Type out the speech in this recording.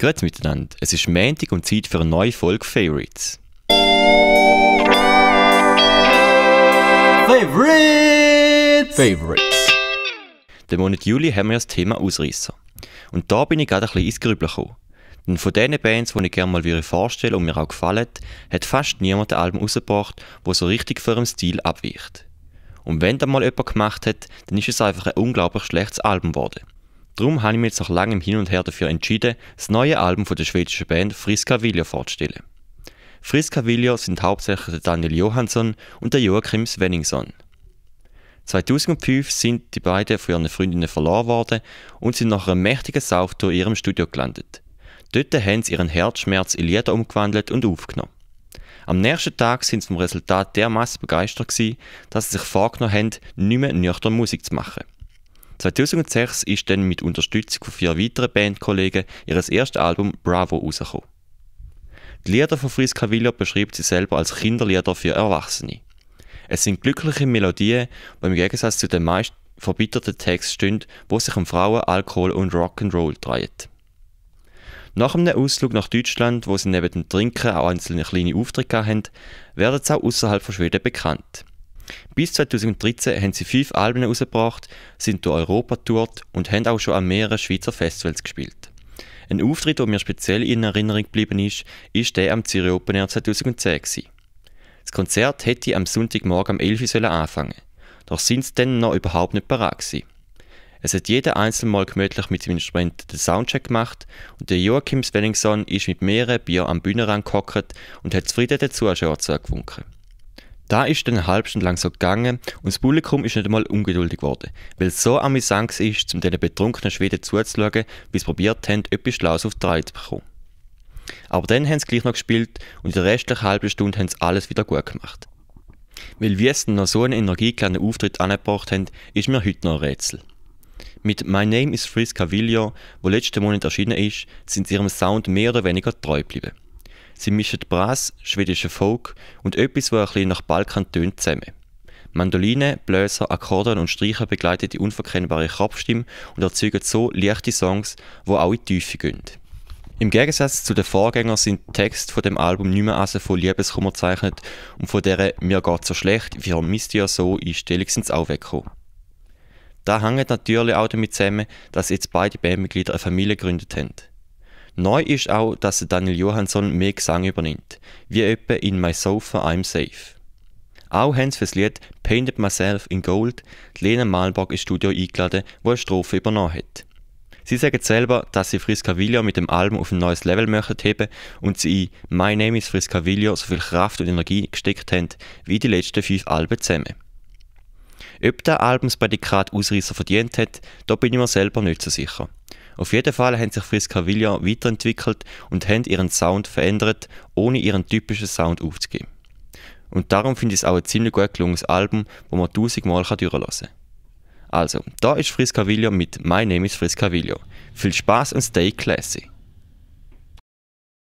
Grüezi miteinander, es ist Montag und Zeit für eine neue Folge Favorites. Favorites! Favorites. Den Monat Juli haben wir das Thema Ausreißer. Und da bin ich gerade ein bisschen ins Grübeln gekommen. Denn von den Bands, die ich gerne mal vorstellen und mir auch gefallen, hat fast niemand ein Album rausgebracht, das so richtig von ihrem Stil abweicht. Und wenn da mal jemand gemacht hat, dann ist es einfach ein unglaublich schlechtes Album geworden. Darum habe ich mich jetzt nach langem Hin und Her dafür entschieden, das neue Album von der schwedischen Band Friska Vilja vorzustellen. Friska Vilja sind hauptsächlich der Daniel Johansson und der Joachim Svenningson. 2005 sind die beiden von ihren Freundinnen verloren worden und sind nach einem mächtigen Sauftour in ihrem Studio gelandet. Dort haben sie ihren Herzschmerz in Lieder umgewandelt und aufgenommen. Am nächsten Tag sind sie vom Resultat dermaßen begeistert gewesen, dass sie sich vorgenommen haben, nicht mehr nüchtern Musik zu machen. 2006 ist dann mit Unterstützung von vier weiteren Bandkollegen ihr erstes Album Bravo rausgekommen. Die Lieder von Friska Villa beschreibt sie selber als Kinderlieder für Erwachsene. Es sind glückliche Melodien, die im Gegensatz zu den meist verbitterten Texten stehen, wo sich um Frauen, Alkohol und Rock'n'Roll drehen. Nach einem Ausflug nach Deutschland, wo sie neben dem Trinken auch einzelne kleine Auftritte haben, werden sie auch außerhalb von Schweden bekannt. Bis 2013 haben sie fünf Alben herausgebracht, sind durch Europa tourt und haben auch schon an mehreren Schweizer Festivals gespielt. Ein Auftritt, der mir speziell in Erinnerung geblieben ist, ist der am Zürich Open Air 2010 gewesen. Das Konzert hätte am Sonntagmorgen um 11 Uhr anfangen doch sind sie dann noch überhaupt nicht bereit gewesen. Es hat jeder einzelne mal gemütlich mit dem Instrument den Soundcheck gemacht und der Joachim Svenningson ist mit mehreren Bier am Bühnenrand gehockt und hat zufrieden den Zuschauern zugewunken. Da ist dann eine halbe Stunde lang so gegangen und das Publikum ist nicht einmal ungeduldig geworden, weil es so amüsant ist, um diesen betrunkenen Schweden zuzuschauen, wie sie probiert haben, etwas Schlaues auf die Reihe zu bekommen. Aber dann haben sie gleich noch gespielt und in der restlichen halben Stunde haben sie alles wieder gut gemacht. Weil wie sie noch so einen energiegeladenen Auftritt angebracht haben, ist mir heute noch ein Rätsel. Mit My Name is Frisk Cavillo, wo letzten Monat erschienen ist, sind sie ihrem Sound mehr oder weniger treu geblieben. Sie mischen Brass, schwedischen Folk und etwas, das ein bisschen nach Balkan tönt, zusammen. Mandoline, Bläser, Akkordeon und Streicher begleiten die unverkennbare Kopfstimme und erzeugen so leichte Songs, wo auch in die Tiefe gehen. Im Gegensatz zu den Vorgängern sind die Texte von dem Album nicht mehr also von Liebeskummer zeichnet und von deren «Mir geht so schlecht, wir misst ja so» Einstellung sind sie auch weggekommen. Da hängt natürlich auch damit zusammen, dass jetzt beide Bandmitglieder eine Familie gegründet haben. Neu ist auch, dass Daniel Johansson mehr Gesang übernimmt, wie etwa in My Sofa I'm Safe. Auch haben sie für das Lied Painted Myself in Gold Lena Malborg ins Studio eingeladen, wo eine Strophe übernommen hat. Sie sagen selber, dass sie Friska Villio mit dem Album auf ein neues Level möchten heben und sie in My Name is Friska Villio so viel Kraft und Energie gesteckt haben, wie die letzten fünf Alben zusammen. Ob der Album das Prädikat Ausreißer verdient hat, da bin ich mir selber nicht so sicher. Auf jeden Fall haben sich Friska Villa weiterentwickelt und haben ihren Sound verändert, ohne ihren typischen Sound aufzugeben. Und darum finde ich es auch ein ziemlich gut gelungenes Album, wo man tausendmal durchlassen kann. Also, da ist Friska Villa mit My Name is Friska Villa. Viel Spaß und stay classy!